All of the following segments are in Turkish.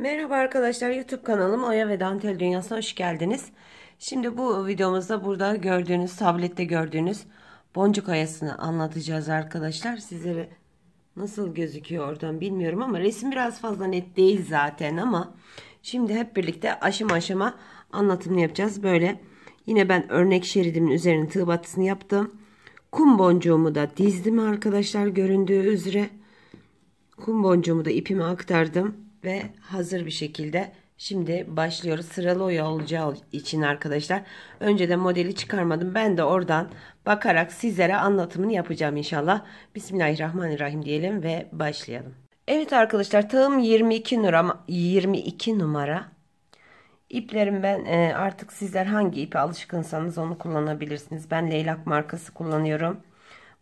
Merhaba arkadaşlar YouTube kanalım Oya ve Dantel Dünyası'na hoş geldiniz. Şimdi bu videomuzda burada gördüğünüz tablette gördüğünüz boncuk oyasını anlatacağız arkadaşlar. Sizlere nasıl gözüküyor oradan bilmiyorum ama resim biraz fazla net değil zaten ama şimdi hep birlikte aşama aşama anlatımını yapacağız. Böyle yine ben örnek şeridimin üzerine tığ batısını yaptım. Kum boncuğumu da dizdim arkadaşlar göründüğü üzere. Kum boncuğumu da ipime aktardım ve hazır bir şekilde şimdi başlıyoruz. Sıralı oya olacağı için arkadaşlar önce de modeli çıkarmadım. Ben de oradan bakarak sizlere anlatımını yapacağım inşallah. Bismillahirrahmanirrahim diyelim ve başlayalım. Evet arkadaşlar tığım 22 numara 22 numara İplerim ben e, artık sizler hangi ipe alışkınsanız onu kullanabilirsiniz. Ben leylak markası kullanıyorum.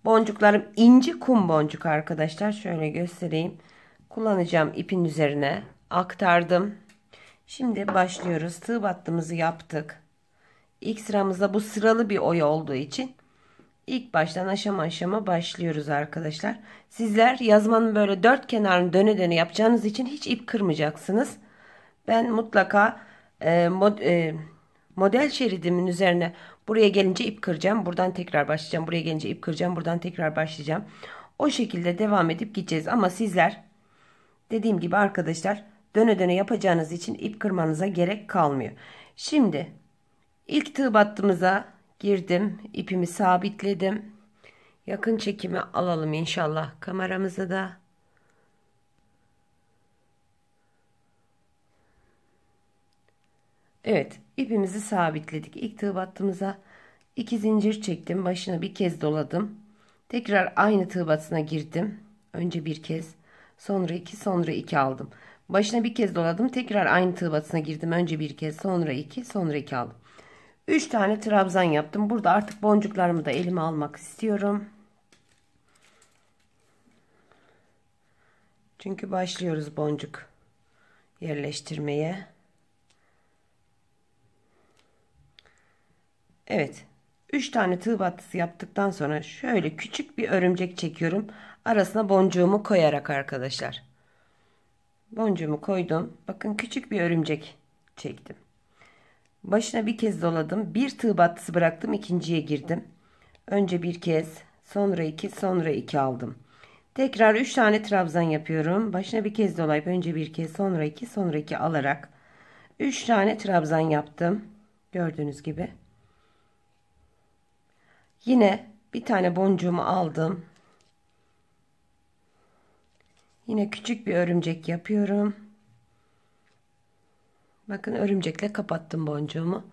Boncuklarım inci kum boncuk arkadaşlar. Şöyle göstereyim kullanacağım ipin üzerine aktardım. Şimdi başlıyoruz. Tığ battığımızı yaptık. İlk sıramızda bu sıralı bir oya olduğu için ilk baştan aşama aşama başlıyoruz arkadaşlar. Sizler yazmanın böyle dört kenarını döne döne yapacağınız için hiç ip kırmayacaksınız. Ben mutlaka e, mod, e, model şeridimin üzerine buraya gelince ip kıracağım. Buradan tekrar başlayacağım. Buraya gelince ip kıracağım. Buradan tekrar başlayacağım. O şekilde devam edip gideceğiz. Ama sizler Dediğim gibi arkadaşlar döne döne yapacağınız için ip kırmanıza gerek kalmıyor. Şimdi ilk tığ battımıza girdim. ipimi sabitledim. Yakın çekimi alalım inşallah kameramızı da. Evet ipimizi sabitledik. İlk tığ battığımıza 2 zincir çektim. Başına bir kez doladım. Tekrar aynı tığ batısına girdim. Önce bir kez Sonra iki, sonra iki aldım. Başına bir kez doladım. Tekrar aynı tığ batısına girdim. Önce bir kez, sonra iki, sonra iki aldım. Üç tane trabzan yaptım. Burada artık boncuklarımı da elime almak istiyorum. Çünkü başlıyoruz boncuk yerleştirmeye. Evet. 3 tane tığ battısı yaptıktan sonra şöyle küçük bir örümcek çekiyorum. Arasına boncuğumu koyarak arkadaşlar. Boncuğumu koydum. Bakın küçük bir örümcek çektim. Başına bir kez doladım. Bir tığ battısı bıraktım. ikinciye girdim. Önce bir kez sonra iki sonra iki aldım. Tekrar üç tane trabzan yapıyorum. Başına bir kez dolayıp önce bir kez sonra iki sonra iki alarak üç tane trabzan yaptım. Gördüğünüz gibi. Yine bir tane boncuğumu aldım. Yine küçük bir örümcek yapıyorum. Bakın örümcekle kapattım boncuğumu.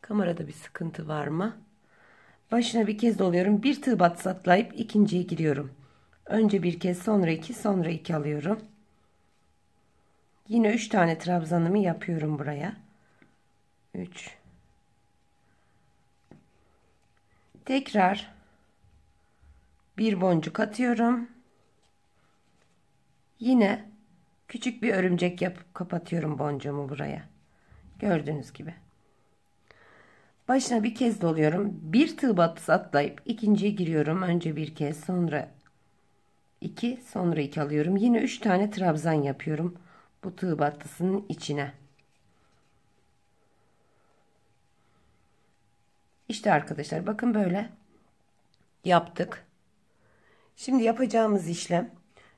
Kamerada bir sıkıntı var mı? Başına bir kez doluyorum. Bir tığ batsatlayıp ikinciye giriyorum. Önce bir kez sonra iki sonra iki alıyorum. Yine üç tane trabzanımı yapıyorum buraya. Üç. Tekrar bir boncuk atıyorum. Yine küçük bir örümcek yapıp kapatıyorum boncuğumu buraya. Gördüğünüz gibi. Başına bir kez doluyorum. Bir tığ batısı atlayıp ikinciye giriyorum. Önce bir kez sonra iki sonra iki alıyorum. Yine üç tane trabzan yapıyorum. Bu tığ battısının içine. İşte arkadaşlar bakın böyle yaptık. Şimdi yapacağımız işlem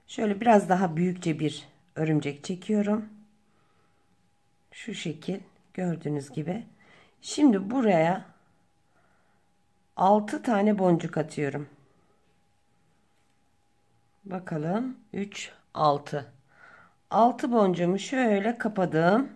Şöyle biraz daha büyükçe bir örümcek çekiyorum. Şu şekil gördüğünüz gibi. Şimdi buraya 6 tane boncuk atıyorum. Bakalım 3 6. 6 boncuğumu şöyle kapadım.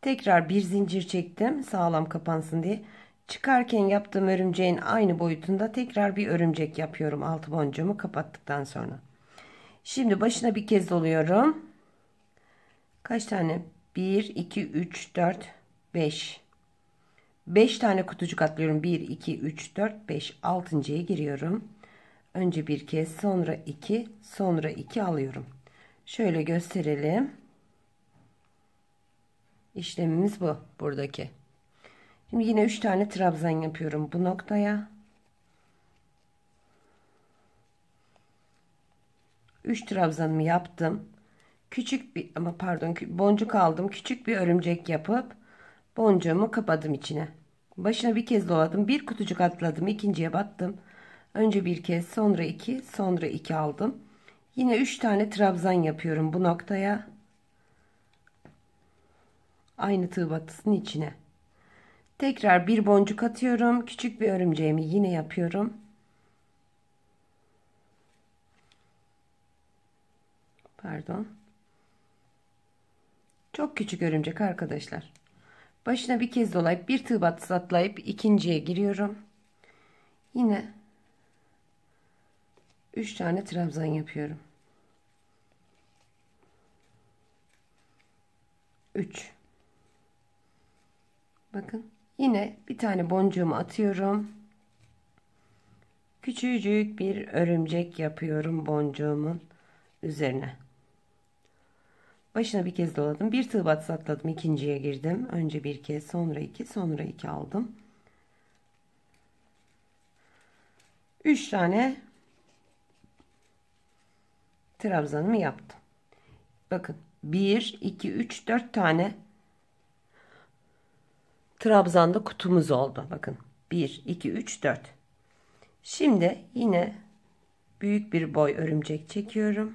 Tekrar bir zincir çektim sağlam kapansın diye. Çıkarken yaptığım örümceğin aynı boyutunda tekrar bir örümcek yapıyorum altı boncuğumu kapattıktan sonra. Şimdi başına bir kez doluyorum. Kaç tane? 1, 2, 3, 4, 5. 5 tane kutucuk atlıyorum. 1, 2, 3, 4, 5. 6.ya giriyorum. Önce bir kez sonra 2 sonra 2 alıyorum. Şöyle gösterelim. İşlemimiz bu buradaki. Şimdi yine 3 tane trabzan yapıyorum bu noktaya. 3 trabzanımı yaptım. Küçük bir ama pardon boncuk aldım. Küçük bir örümcek yapıp boncuğumu kapadım içine. Başına bir kez doladım. Bir kutucuk atladım. ikinciye battım. Önce bir kez sonra iki sonra iki aldım. Yine 3 tane trabzan yapıyorum bu noktaya. Aynı tığ batısının içine. Tekrar bir boncuk atıyorum. Küçük bir örümceğimi yine yapıyorum. Pardon. Çok küçük örümcek arkadaşlar. Başına bir kez dolayıp bir tığ batısı atlayıp ikinciye giriyorum. Yine 3 tane trabzan yapıyorum. 3 Bakın Yine bir tane boncuğumu atıyorum. Küçücük bir örümcek yapıyorum boncuğumun üzerine. Başına bir kez doladım. Bir tığ batsı atladım. ikinciye girdim. Önce bir kez sonra iki sonra iki aldım. Üç tane trabzanımı yaptım. Bakın bir, iki, üç, dört tane trabzanda kutumuz oldu. Bakın 1, 2, 3, 4. Şimdi yine büyük bir boy örümcek çekiyorum.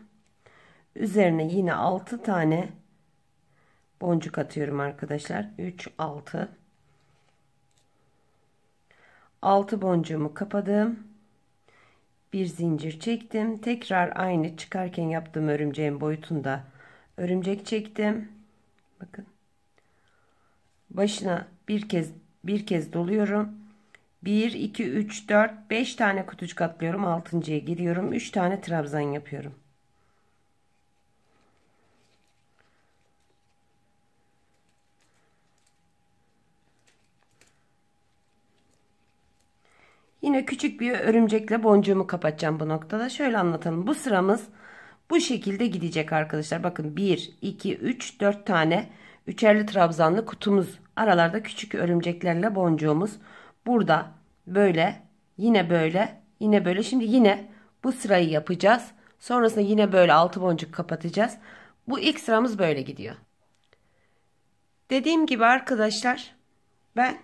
Üzerine yine 6 tane boncuk atıyorum arkadaşlar. 3, 6. 6 boncuğumu kapadım. Bir zincir çektim. Tekrar aynı çıkarken yaptığım örümceğin boyutunda örümcek çektim. Bakın. Başına bir kez bir kez doluyorum. 1 2 3 4 5 tane kutucuk atlıyorum. 6.'ya giriyorum. 3 tane trabzan yapıyorum. Yine küçük bir örümcekle boncuğumu kapatacağım bu noktada. Şöyle anlatalım. Bu sıramız bu şekilde gidecek arkadaşlar. Bakın 1, 2, 3, 4 tane üçerli trabzanlı kutumuz Aralarda küçük örümceklerle boncuğumuz. Burada böyle yine böyle yine böyle. Şimdi yine bu sırayı yapacağız. Sonrasında yine böyle altı boncuk kapatacağız. Bu ilk sıramız böyle gidiyor. Dediğim gibi arkadaşlar ben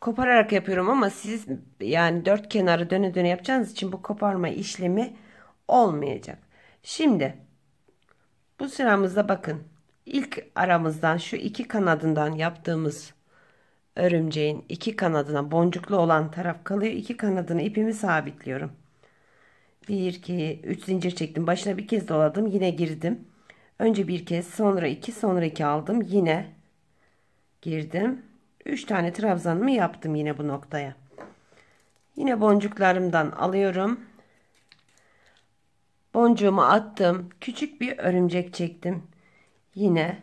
kopararak yapıyorum ama siz yani dört kenarı döne döne yapacağınız için bu koparma işlemi olmayacak. Şimdi bu sıramızda bakın ilk aramızdan şu iki kanadından yaptığımız örümceğin iki kanadına boncuklu olan taraf kalıyor. İki kanadını ipimi sabitliyorum. 1 2 3 zincir çektim. Başına bir kez doladım. Yine girdim. Önce bir kez, sonra iki, sonra iki aldım. Yine girdim. 3 tane trabzanımı yaptım yine bu noktaya. Yine boncuklarımdan alıyorum. Boncuğumu attım. Küçük bir örümcek çektim. Yine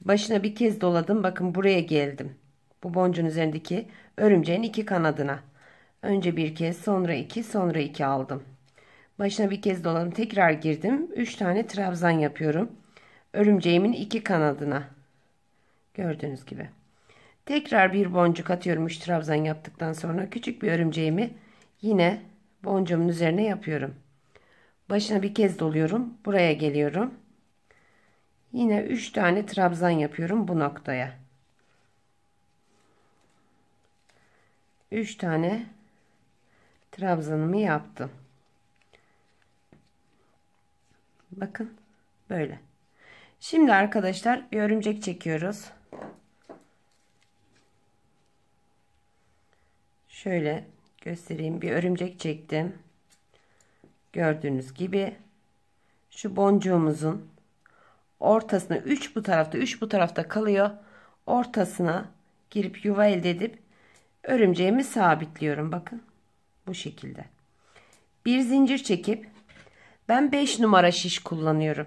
başına bir kez doladım. Bakın buraya geldim. Bu boncuğun üzerindeki örümceğin iki kanadına. Önce bir kez sonra iki sonra iki aldım. Başına bir kez doladım. Tekrar girdim. Üç tane trabzan yapıyorum. Örümceğimin iki kanadına. Gördüğünüz gibi. Tekrar bir boncuk atıyorum Üç trabzan yaptıktan sonra küçük bir örümceğimi yine boncuğumun üzerine yapıyorum. Başına bir kez doluyorum. Buraya geliyorum. Yine 3 tane trabzan yapıyorum bu noktaya. 3 tane trabzanımı yaptım. Bakın böyle. Şimdi arkadaşlar örümcek çekiyoruz. Şöyle göstereyim. Bir örümcek çektim. Gördüğünüz gibi şu boncuğumuzun ortasına 3 bu tarafta 3 bu tarafta kalıyor. Ortasına girip yuva elde edip örümceğimi sabitliyorum. Bakın bu şekilde. Bir zincir çekip ben 5 numara şiş kullanıyorum.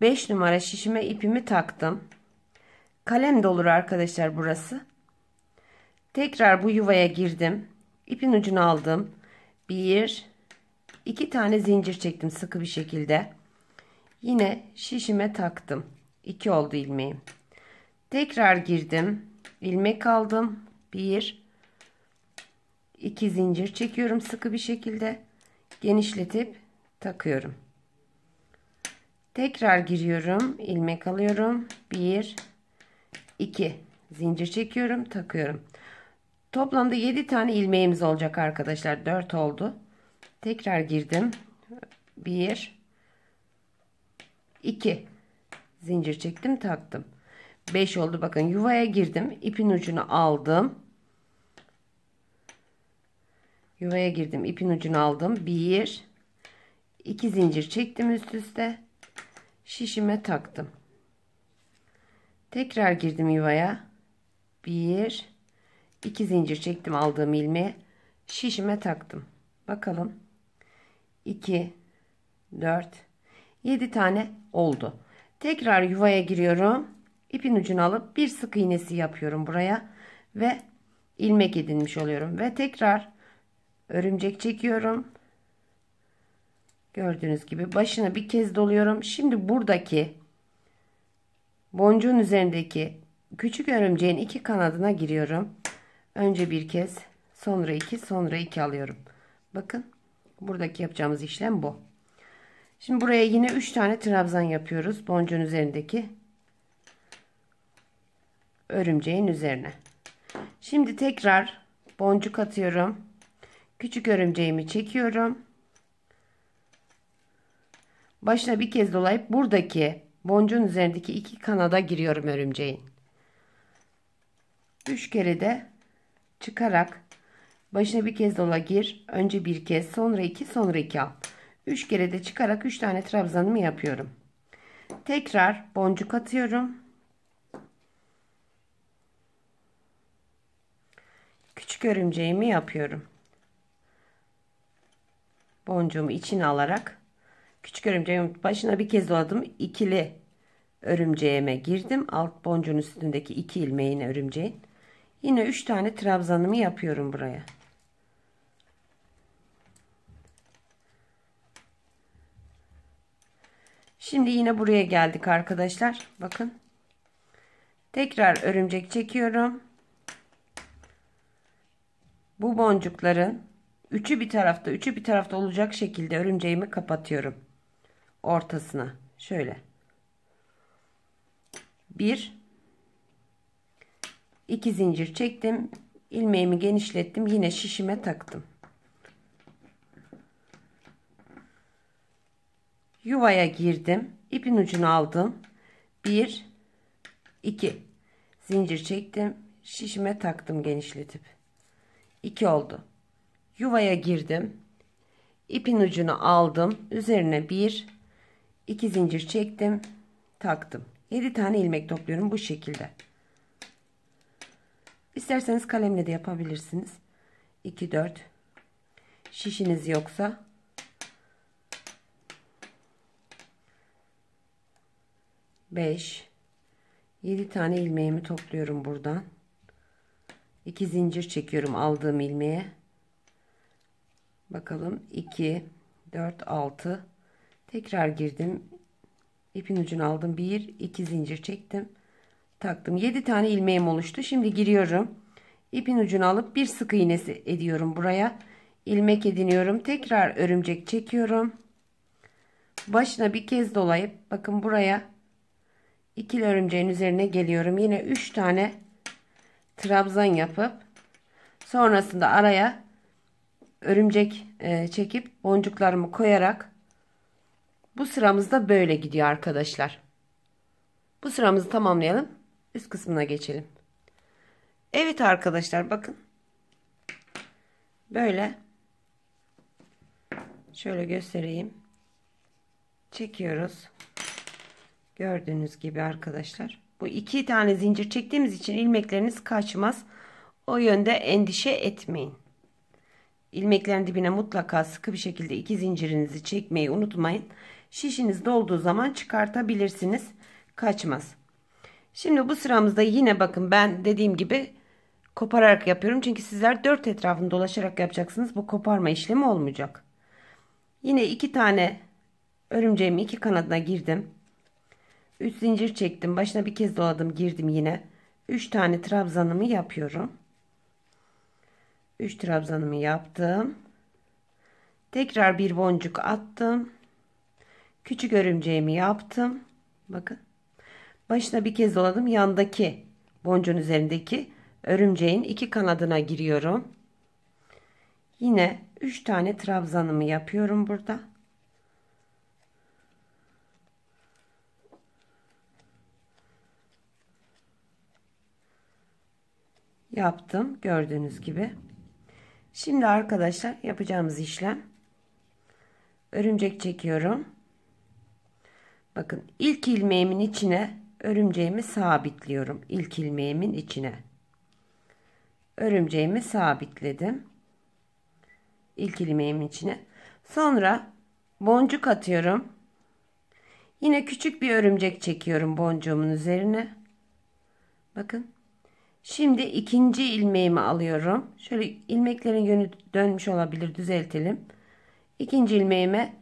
5 numara şişime ipimi taktım. Kalem dolur arkadaşlar burası. Tekrar bu yuvaya girdim. İpin ucunu aldım. Bir, iki tane zincir çektim sıkı bir şekilde. Yine şişime taktım. 2 oldu ilmeğim. Tekrar girdim. ilmek aldım. 1 2 zincir çekiyorum sıkı bir şekilde. Genişletip takıyorum. Tekrar giriyorum. ilmek alıyorum. 1 2 zincir çekiyorum, takıyorum. Toplamda 7 tane ilmeğimiz olacak arkadaşlar. 4 oldu. Tekrar girdim. 1 2 zincir çektim taktım 5 oldu bakın yuvaya girdim ipin ucunu aldım yuvaya girdim ipin ucunu aldım 1 2 zincir çektim üst üste şişime taktım tekrar girdim yuvaya 1 2 zincir çektim aldığım ilmeği şişime taktım bakalım 2 4 7 tane oldu. Tekrar yuvaya giriyorum. İpin ucunu alıp bir sık iğnesi yapıyorum buraya ve ilmek edinmiş oluyorum ve tekrar örümcek çekiyorum. Gördüğünüz gibi başına bir kez doluyorum. Şimdi buradaki boncuğun üzerindeki küçük örümceğin iki kanadına giriyorum. Önce bir kez sonra iki sonra iki alıyorum. Bakın buradaki yapacağımız işlem bu. Şimdi buraya yine 3 tane trabzan yapıyoruz. Boncuğun üzerindeki örümceğin üzerine. Şimdi tekrar boncuk atıyorum. Küçük örümceğimi çekiyorum. Başına bir kez dolayıp buradaki boncuğun üzerindeki iki kanada giriyorum örümceğin. 3 kere de çıkarak başına bir kez dola gir. Önce bir kez sonra iki sonra iki al. 3 kere de çıkarak 3 tane trabzanımı yapıyorum. Tekrar boncuk atıyorum. Küçük örümceğimi yapıyorum. Boncuğumu içine alarak küçük örümceğimin başına bir kez doladım. İkili örümceğime girdim. Alt boncuğun üstündeki iki ilmeğin örümceğin. Yine 3 tane trabzanımı yapıyorum buraya. Şimdi yine buraya geldik arkadaşlar. Bakın. Tekrar örümcek çekiyorum. Bu boncukların üçü bir tarafta, üçü bir tarafta olacak şekilde örümceğimi kapatıyorum. Ortasına. Şöyle. Bir. iki zincir çektim. ilmeğimi genişlettim. Yine şişime taktım. Yuvaya girdim. ipin ucunu aldım. 1 2 zincir çektim. Şişime taktım genişletip. 2 oldu. Yuvaya girdim. ipin ucunu aldım. Üzerine 1 2 zincir çektim. Taktım. 7 tane ilmek topluyorum bu şekilde. İsterseniz kalemle de yapabilirsiniz. 2 4 şişiniz yoksa 5 7 tane ilmeğimi topluyorum buradan 2 zincir çekiyorum aldığım ilmeğe bakalım 2 4 6 tekrar girdim ipin ucunu aldım 1 2 zincir çektim taktım 7 tane ilmeğim oluştu şimdi giriyorum ipin ucunu alıp bir sık iğnesi ediyorum buraya ilmek ediniyorum tekrar örümcek çekiyorum başına bir kez dolayıp bakın buraya ikili örümceğin üzerine geliyorum. Yine 3 tane trabzan yapıp sonrasında araya örümcek e, çekip boncuklarımı koyarak bu sıramızda böyle gidiyor arkadaşlar. Bu sıramızı tamamlayalım. Üst kısmına geçelim. Evet arkadaşlar bakın. Böyle. Şöyle göstereyim. Çekiyoruz. Gördüğünüz gibi arkadaşlar bu iki tane zincir çektiğimiz için ilmekleriniz kaçmaz. O yönde endişe etmeyin. Ilmeklerin dibine mutlaka sıkı bir şekilde iki zincirinizi çekmeyi unutmayın. Şişiniz dolduğu zaman çıkartabilirsiniz. Kaçmaz. Şimdi bu sıramızda yine bakın ben dediğim gibi kopararak yapıyorum. Çünkü sizler dört etrafını dolaşarak yapacaksınız. Bu koparma işlemi olmayacak. Yine iki tane örümceğimi iki kanadına girdim. Üç zincir çektim. Başına bir kez doladım. Girdim yine. Üç tane trabzanımı yapıyorum. Üç trabzanımı yaptım. Tekrar bir boncuk attım. Küçük örümceğimi yaptım. Bakın. Başına bir kez doladım. Yandaki boncuğun üzerindeki örümceğin iki kanadına giriyorum. Yine üç tane trabzanımı yapıyorum burada. yaptım gördüğünüz gibi. Şimdi arkadaşlar yapacağımız işlem örümcek çekiyorum. Bakın ilk ilmeğimin içine örümceğimi sabitliyorum. İlk ilmeğimin içine. Örümceğimi sabitledim. İlk ilmeğimin içine. Sonra boncuk atıyorum. Yine küçük bir örümcek çekiyorum boncuğumun üzerine. Bakın Şimdi ikinci ilmeğimi alıyorum. Şöyle ilmeklerin yönü dönmüş olabilir düzeltelim. İkinci ilmeğime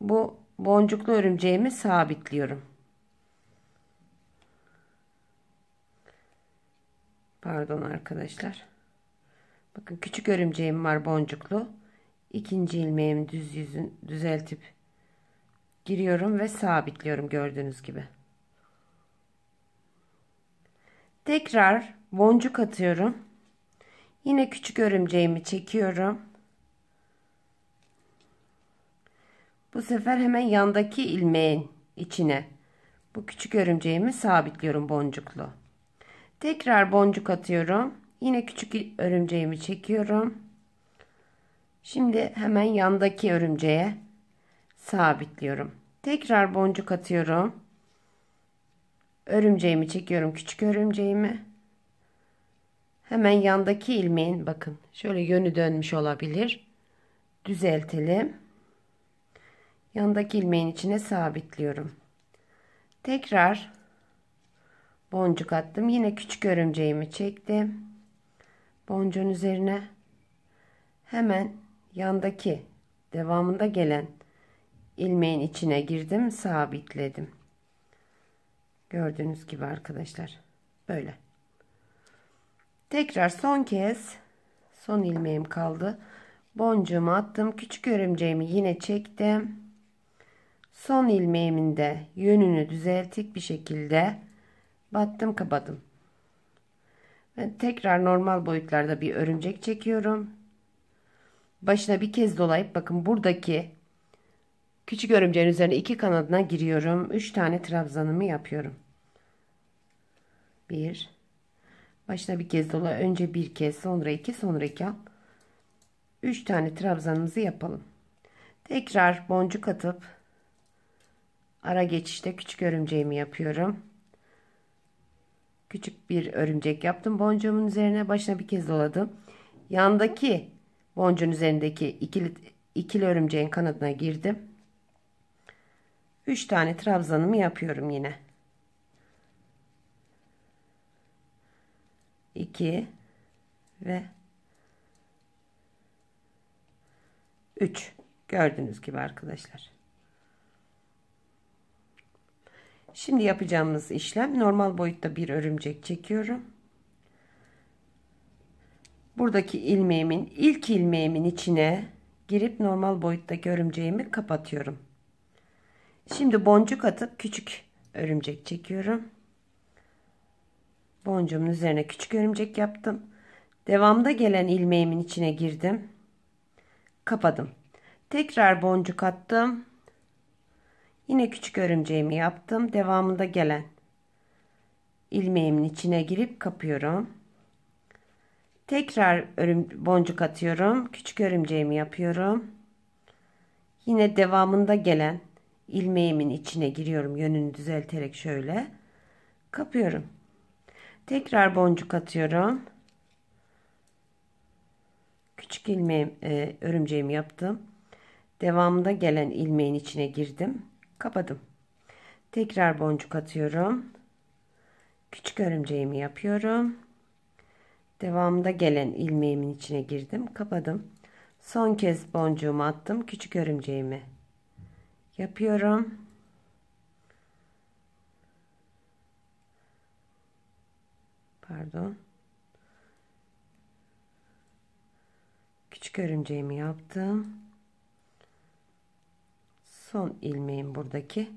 bu boncuklu örümceğimi sabitliyorum. Pardon arkadaşlar. Bakın küçük örümceğim var boncuklu. İkinci ilmeğimi düz yüzün düzeltip giriyorum ve sabitliyorum gördüğünüz gibi. Tekrar boncuk atıyorum. Yine küçük örümceğimi çekiyorum. Bu sefer hemen yandaki ilmeğin içine bu küçük örümceğimi sabitliyorum boncuklu. Tekrar boncuk atıyorum. Yine küçük örümceğimi çekiyorum. Şimdi hemen yandaki örümceğe sabitliyorum. Tekrar boncuk atıyorum. Örümceğimi çekiyorum küçük örümceğimi. Hemen yandaki ilmeğin bakın şöyle yönü dönmüş olabilir. Düzeltelim. Yandaki ilmeğin içine sabitliyorum. Tekrar boncuk attım. Yine küçük örümceğimi çektim. Boncuğun üzerine hemen yandaki devamında gelen ilmeğin içine girdim sabitledim. Gördüğünüz gibi arkadaşlar böyle. Tekrar son kez son ilmeğim kaldı. Boncuğumu attım. Küçük örümceğimi yine çektim. Son ilmeğimin de yönünü düzeltik bir şekilde battım kapadım. Ve tekrar normal boyutlarda bir örümcek çekiyorum. Başına bir kez dolayıp bakın buradaki küçük örümceğin üzerine iki kanadına giriyorum. Üç tane trabzanımı yapıyorum. Bir, Başına bir kez dola. Önce bir kez sonra iki sonra iki al. 3 tane trabzanımızı yapalım. Tekrar boncuk atıp ara geçişte küçük örümceğimi yapıyorum. Küçük bir örümcek yaptım. Boncuğumun üzerine başına bir kez doladım. Yandaki boncuğun üzerindeki ikili, ikili örümceğin kanadına girdim. 3 tane trabzanımı yapıyorum yine. 2 ve 3 gördüğünüz gibi arkadaşlar. Şimdi yapacağımız işlem normal boyutta bir örümcek çekiyorum. Buradaki ilmeğimin ilk ilmeğimin içine girip normal boyutta örümceğimi kapatıyorum. Şimdi boncuk atıp küçük örümcek çekiyorum. Boncuğumun üzerine küçük örümcek yaptım. Devamda gelen ilmeğimin içine girdim. Kapadım. Tekrar boncuk attım. Yine küçük örümceğimi yaptım. Devamında gelen ilmeğimin içine girip kapıyorum. Tekrar örüm, boncuk atıyorum. Küçük örümceğimi yapıyorum. Yine devamında gelen ilmeğimin içine giriyorum. Yönünü düzelterek şöyle kapıyorum. Tekrar boncuk atıyorum. Küçük ilmeğim, e, örümceğimi yaptım. Devamında gelen ilmeğin içine girdim. Kapadım. Tekrar boncuk atıyorum. Küçük örümceğimi yapıyorum. Devamında gelen ilmeğimin içine girdim. Kapadım. Son kez boncuğumu attım. Küçük örümceğimi yapıyorum. Pardon. Küçük örümceğimi yaptım. Son ilmeğim buradaki.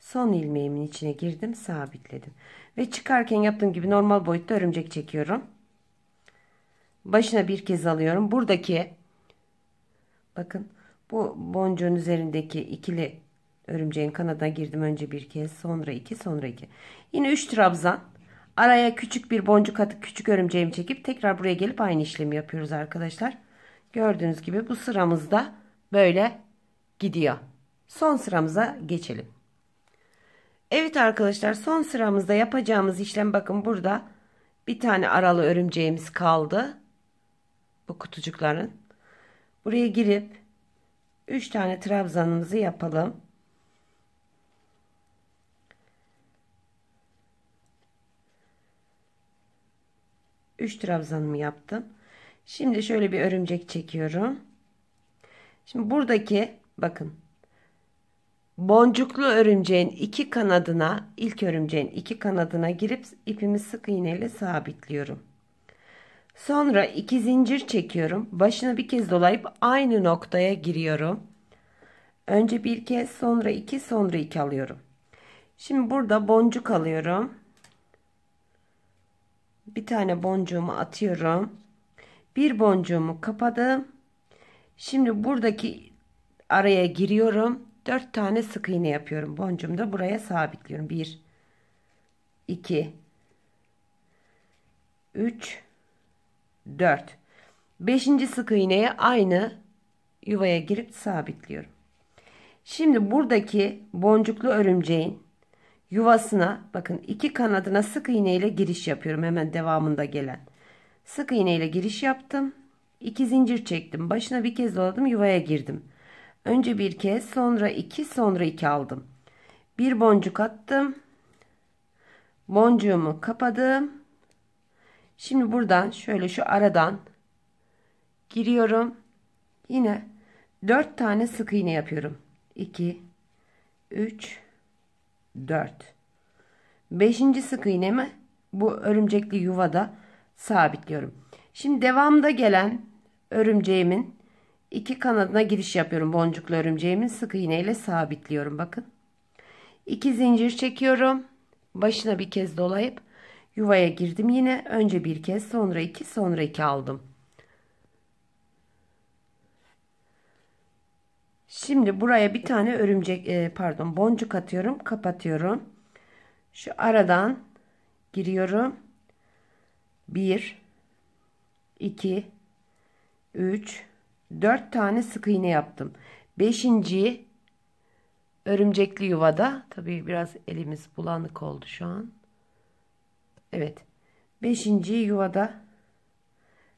Son ilmeğimin içine girdim, sabitledim. Ve çıkarken yaptığım gibi normal boyutta örümcek çekiyorum. Başına bir kez alıyorum. Buradaki bakın bu boncuğun üzerindeki ikili örümceğin kanadına girdim önce bir kez sonra iki sonra iki yine üç trabzan Araya küçük bir boncuk atıp küçük örümceğimi çekip tekrar buraya gelip aynı işlemi yapıyoruz arkadaşlar. Gördüğünüz gibi bu sıramızda böyle gidiyor. Son sıramıza geçelim. Evet arkadaşlar son sıramızda yapacağımız işlem bakın burada bir tane aralı örümceğimiz kaldı. Bu kutucukların. Buraya girip 3 tane trabzanımızı yapalım. 3 trabzanımı yaptım. Şimdi şöyle bir örümcek çekiyorum. Şimdi buradaki bakın boncuklu örümceğin iki kanadına ilk örümceğin iki kanadına girip ipimi sık iğneyle sabitliyorum. Sonra iki zincir çekiyorum. Başına bir kez dolayıp aynı noktaya giriyorum. Önce bir kez sonra iki sonra iki alıyorum. Şimdi burada boncuk alıyorum bir tane boncuğumu atıyorum. Bir boncuğumu kapadım. Şimdi buradaki araya giriyorum. 4 tane sık iğne yapıyorum. Boncuğumu da buraya sabitliyorum. 1 2 3 4 5. sık iğneye aynı yuvaya girip sabitliyorum. Şimdi buradaki boncuklu örümceğin yuvasına bakın iki kanadına sık iğne ile giriş yapıyorum hemen devamında gelen. Sık iğne ile giriş yaptım. iki zincir çektim. Başına bir kez doladım yuvaya girdim. Önce bir kez sonra iki sonra iki aldım. Bir boncuk attım. Boncuğumu kapadım. Şimdi buradan şöyle şu aradan giriyorum. Yine dört tane sık iğne yapıyorum. 2 3 4. Beşinci sık iğnemi bu örümcekli yuvada sabitliyorum. Şimdi devamda gelen örümceğimin iki kanadına giriş yapıyorum. Boncuklu örümceğimin sık iğneyle sabitliyorum. Bakın. İki zincir çekiyorum. Başına bir kez dolayıp yuvaya girdim. Yine önce bir kez sonra iki sonra iki aldım. Şimdi buraya bir tane örümcek e, pardon boncuk atıyorum. Kapatıyorum. Şu aradan giriyorum. 1 2 3 4 tane sık iğne yaptım. 5. örümcekli yuvada tabii biraz elimiz bulanık oldu şu an. Evet. 5. yuvada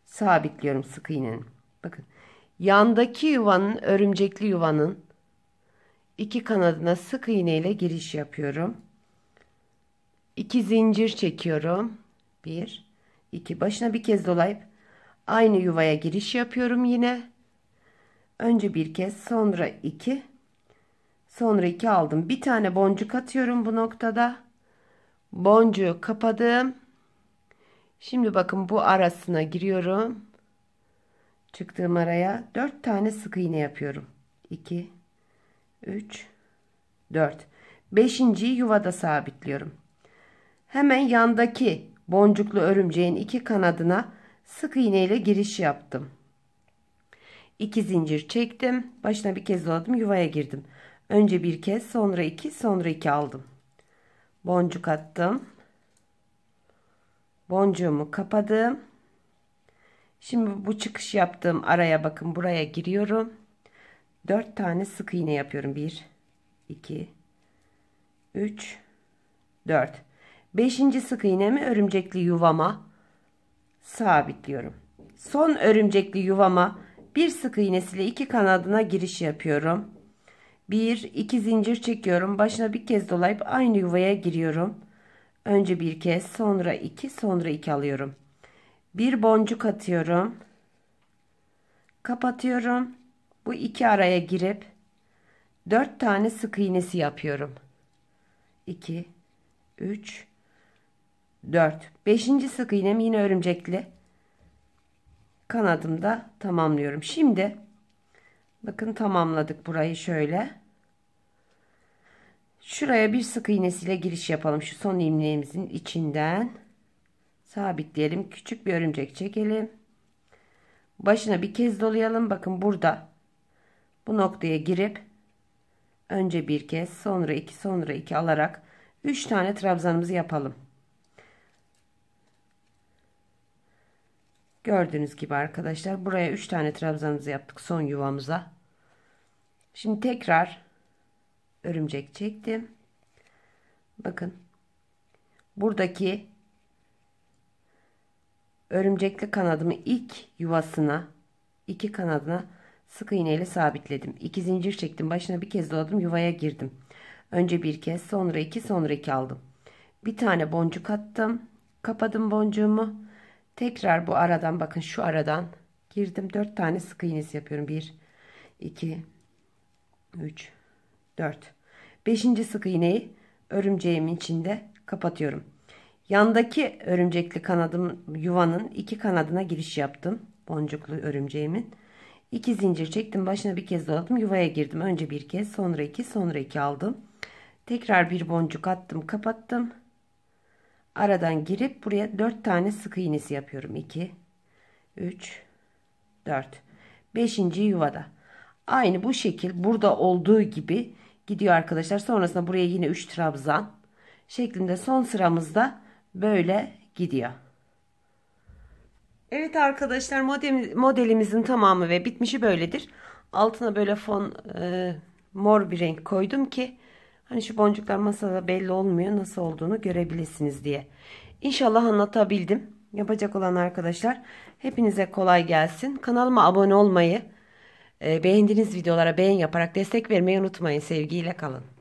sabitliyorum sık iğnenin. Bakın. Yandaki yuvanın örümcekli yuvanın iki kanadına sık iğneyle giriş yapıyorum. İki zincir çekiyorum. Bir, iki başına bir kez dolayıp aynı yuvaya giriş yapıyorum yine. Önce bir kez, sonra iki. Sonra iki aldım. Bir tane boncuk atıyorum bu noktada. Boncuğu kapadım. Şimdi bakın bu arasına giriyorum çıktığım araya 4 tane sık iğne yapıyorum. 2 3 4 5. yuvada sabitliyorum. Hemen yandaki boncuklu örümceğin iki kanadına sık iğne ile giriş yaptım. 2 zincir çektim. Başına bir kez doladım. Yuvaya girdim. Önce bir kez sonra iki sonra iki aldım. Boncuk attım. Boncuğumu kapadım. Şimdi bu çıkış yaptığım araya bakın buraya giriyorum. 4 tane sık iğne yapıyorum. 1 2 3 4 5. sık iğnemi örümcekli yuvama sabitliyorum. Son örümcekli yuvama bir sık iğnesiyle iki kanadına giriş yapıyorum. 1 2 zincir çekiyorum. Başına bir kez dolayıp aynı yuvaya giriyorum. Önce bir kez, sonra iki, sonra iki alıyorum bir boncuk atıyorum. Kapatıyorum. Bu iki araya girip dört tane sık iğnesi yapıyorum. 2 3 4 5. sık iğnem yine örümcekli kanadımda tamamlıyorum. Şimdi bakın tamamladık burayı şöyle. Şuraya bir sık iğnesiyle giriş yapalım şu son ilmeğimizin içinden sabitleyelim. Küçük bir örümcek çekelim. Başına bir kez dolayalım. Bakın burada bu noktaya girip önce bir kez sonra iki sonra iki alarak 3 tane trabzanımızı yapalım. Gördüğünüz gibi arkadaşlar buraya 3 tane trabzanımızı yaptık son yuvamıza. Şimdi tekrar örümcek çektim. Bakın buradaki Örümcekli kanadımı ilk yuvasına, iki kanadına sık iğneyle sabitledim. İki zincir çektim. Başına bir kez doladım. Yuvaya girdim. Önce bir kez, sonra iki, sonra iki aldım. Bir tane boncuk attım. Kapadım boncuğumu. Tekrar bu aradan bakın şu aradan girdim. Dört tane sık iğnesi yapıyorum. Bir, iki, üç, dört. Beşinci sık iğneyi örümceğimin içinde kapatıyorum. Yandaki örümcekli kanadım yuvanın iki kanadına giriş yaptım. Boncuklu örümceğimin. İki zincir çektim. Başına bir kez doladım. Yuvaya girdim. Önce bir kez sonra iki sonra iki aldım. Tekrar bir boncuk attım kapattım. Aradan girip buraya dört tane sık iğnesi yapıyorum. 2, üç dört Beşinci yuvada. Aynı bu şekil burada olduğu gibi gidiyor arkadaşlar. Sonrasında buraya yine üç trabzan şeklinde son sıramızda böyle gidiyor. Evet arkadaşlar modelimizin tamamı ve bitmişi böyledir. Altına böyle fon e, mor bir renk koydum ki hani şu boncuklar masada belli olmuyor nasıl olduğunu görebilirsiniz diye. İnşallah anlatabildim. Yapacak olan arkadaşlar hepinize kolay gelsin. Kanalıma abone olmayı, e, beğendiğiniz videolara beğen yaparak destek vermeyi unutmayın. Sevgiyle kalın.